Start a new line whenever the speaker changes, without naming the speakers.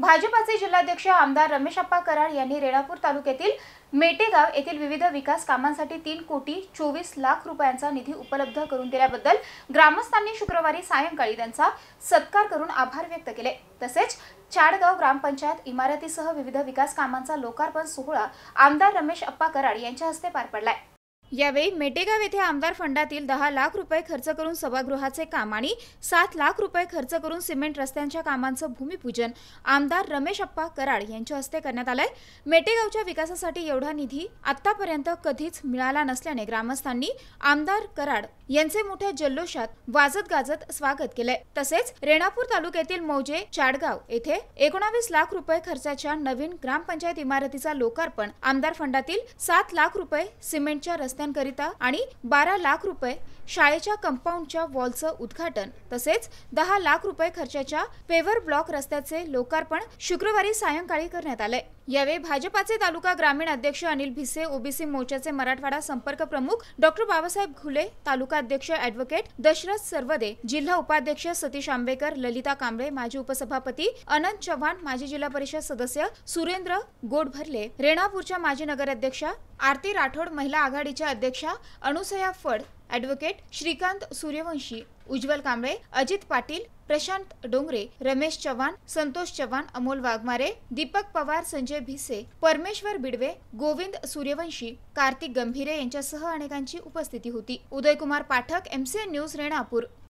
भाजपाचे जिल्हाध्यक्ष आमदार रमेश अप्पा कराड यांनी रेणापूर तालुक्यातील मेटेगाव येथील विविध विकास कामांसाठी तीन कोटी चोवीस लाख रुपयांचा निधी उपलब्ध करून दिल्याबद्दल ग्रामस्थांनी शुक्रवारी सायंकाळी त्यांचा सत्कार करून आभार व्यक्त केले तसेच चाडगाव ग्रामपंचायत इमारतीसह विविध विकास कामांचा लोकार्पण सोहळा आमदार रमेश अप्पा कराड यांच्या हस्ते पार पडलाय यावेळी मेटेगाव येथे आमदार फंडातील दहा लाख रुपये खर्च करून सभागृहाचे काम आणि सात लाख रुपये खर्च करून सिमेंट रस्त्यांच्या कामांचं भूमिपूजन आमदार रमेश अप्पा कराड यांच्या हस्ते करण्यात आलंय मेटेगावच्या विकासासाठी एवढा निधी आतापर्यंत कधीच मिळाला नसल्याने ग्रामस्थांनी आमदार कराड यांचे मोठ्या जल्लोषात वाजत गाजत स्वागत केलंय तसेच रेणापूर तालुक्यातील मौजे चाडगाव येथे एकोणावीस लाख रुपये खर्चाच्या नवीन ग्रामपंचायत इमारतीचा लोकार्पण आमदार फंडातील सात लाख रुपये सिमेंटच्या रस्त्यांकरिता आणि बारा लाख रुपये शाळेच्या कंपाऊंडच्या वॉलचं उद्घाटन तसेच दहा लाख रुपये खर्चाच्या पेवर ब्लॉक रस्त्याचे लोकार्पण शुक्रवारी सायंकाळी करण्यात आले यावेळी भाजपाचे तालुका ग्रामीण अध्यक्ष अनिल भिसे ओबीसी मोर्चाचे मराठवाडा संपर्क प्रमुख डॉक्टर बाबासाहेब घुले तालुका अध्यक्ष अॅडव्होकेट दशरथ सर्वदे जिल्हा उपाध्यक्ष सतीश आंबेकर ललिता कांबळे माजी उपसभापती अनंत चव्हाण माजी जिल्हा परिषद सदस्य सुरेंद्र गोडभरले रेणापूरच्या माजी नगराध्यक्षा आरती राठोड महिला आघाडीच्या समितीच्या अध्यक्षा अनुसया फड ॲडव्होकेट श्रीकांत सूर्यवंशी उज्ज्वल कांबळे अजित पाटील प्रशांत डोंगरे रमेश चव्हाण संतोष चव्हाण अमोल वाघमारे दीपक पवार संजय भिसे परमेश्वर बिडवे गोविंद सूर्यवंशी कार्तिक गंभीरे यांच्यासह अनेकांची उपस्थिती होती उदयकुमार पाठक एमसीएन न्यूज रेणापूर